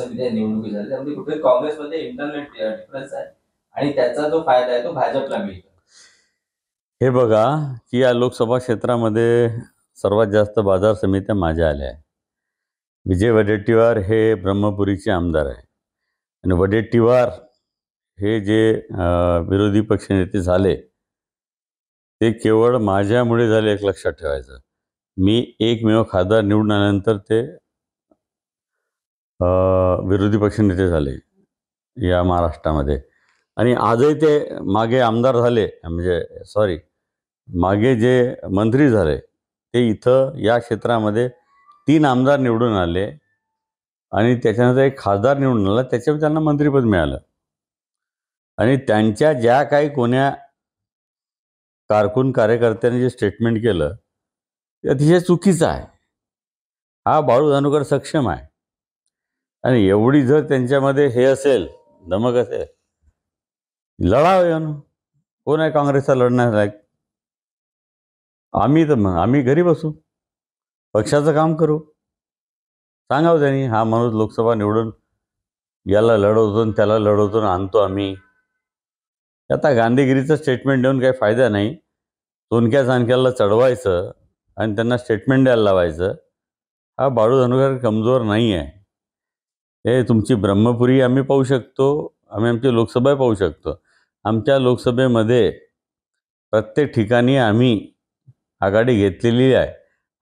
समित्या निवडणुकी झाल्या त्यामध्ये कुठे काँग्रेसमध्ये इंटरनेट डिफरन्स आहे आणि त्याचा जो फायदा आहे तो भाजपला मिळतो हे बघा की या लोकसभा क्षेत्रामध्ये सर्वात जास्त बाजार समित्या माझ्या आल्या आहे विजय वडेट्टीवार हे ब्रह्मपुरीचे आमदार आहे आणि वडेट्टीवार हे जे विरोधी पक्षनेते झाले ते केवळ माझ्यामुळे झाले एक लक्षात ठेवायचं मी एकमेव खासदार आल्यानंतर ते विरोधी पक्षनेते झाले या महाराष्ट्रामध्ये आणि आजही ते मागे आमदार झाले म्हणजे सॉरी मागे जे मंत्री झाले ते इथं या क्षेत्रामध्ये तीन आमदार निवडून आले आणि त्याच्यानंतर एक खासदार निवडून आला त्याच्यावर त्यांना मंत्रीपद मिळालं आणि त्यांच्या ज्या काही कोण्या कारकून कार्यकर्त्यांनी जे स्टेटमेंट केलं ते अतिशय चुकीचं आहे हा बाळू धानुकर सक्षम आहे आणि एवढी जर त्यांच्यामध्ये हे असेल धमक असेल लढाव येऊन कोण आहे काँग्रेसचा लढणार लायक आम्ही तर आम्ही घरी बसू पक्षाचं काम करू सांगावं त्यांनी हा माणूस लोकसभा निवडून याला लढवतून त्याला लढवतून आणतो आम्ही आता गांधीगिरीचं स्टेटमेंट देऊन काही फायदा नाही सोनक्या चाणक्याला चढवायचं आणि त्यांना स्टेटमेंट द्यायला लावायचं हा बाळू धनुकर कमजोर नाही आहे हे तुमची ब्रह्मपुरी आम्ही पाहू शकतो आम्ही आमची लोकसभा पाहू शकतो आमच्या लोकसभेमध्ये प्रत्येक ठिकाणी आम्ही आघाडी घेतलेली आहे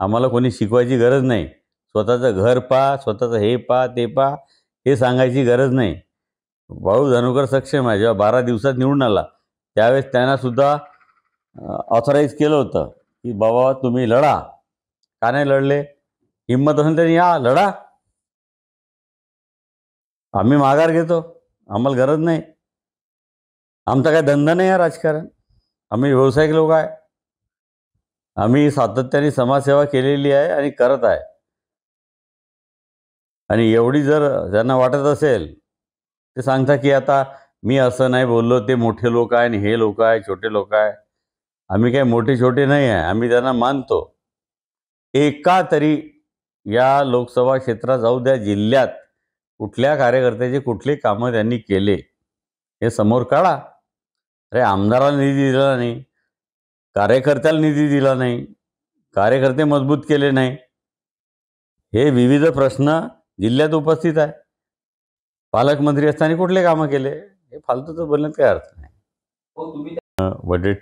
आम्हाला कोणी शिकवायची गरज नाही स्वतःचं घर पा स्वतःचं हे पा ते पा हे सांगायची गरज नाही भाऊ धनुकर सक्षम आहे जेव्हा बारा दिवसात निवडून आला त्यावेळेस त्यांनासुद्धा ऑथराईज केलं होतं की बाबा तुम्ही लढा का नाही लढले हिंमत असेल त्यांनी या लढा आम्ही माघार घेतो आम्हाला गरज नाही आमचा काय धंदा नाही आहे राजकारण आम्ही व्यावसायिक लोक आहे आम्ही सातत्याने समाजसेवा केलेली आहे आणि करत आहे आणि एवढी जर ज्यांना वाटत असेल ते सांगता की आता मी असं नाही बोललो ते मोठे लोक आहे आणि हे लोक आहे छोटे लोक आहे आम्ही काही मोठे छोटे नाही आहे आम्ही त्यांना मानतो एका तरी या लोकसभा क्षेत्रात जाऊ द्या जिल्ह्यात कुठल्या कार्यकर्त्याचे कुठले कामं त्यांनी केले हे समोर काढा अरे आमदाराला निधी दिला नाही कार्यकर्त्याला निधी दिला नाही कार्यकर्ते मजबूत केले नाही हे विविध प्रश्न जिल्ह्यात उपस्थित आहे पालकमंत्री असताना कुठले कामं केले हे फालतूचं बोलण्यात काही अर्थ नाही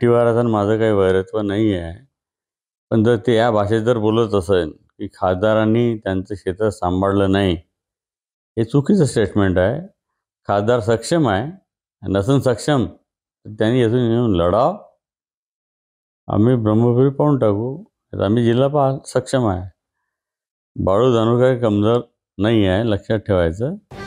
हो, असं माझं काही वैरत्व नाही आहे पण जर ते या भाषेत जर बोलत असेल की खासदारांनी त्यांचं क्षेत्र सांभाळलं नाही हे चुकीचं स्टेटमेंट आहे खासदार सक्षम आहे नसून सक्षम त्यांनी येथून येऊन लढाव आम्ही ब्रह्मपुरी पाहून टाकू आम्ही जिल्हा पाह सक्षम आहे बाळू जाणू काही कमजोर नाही आहे लक्षात ठेवायचं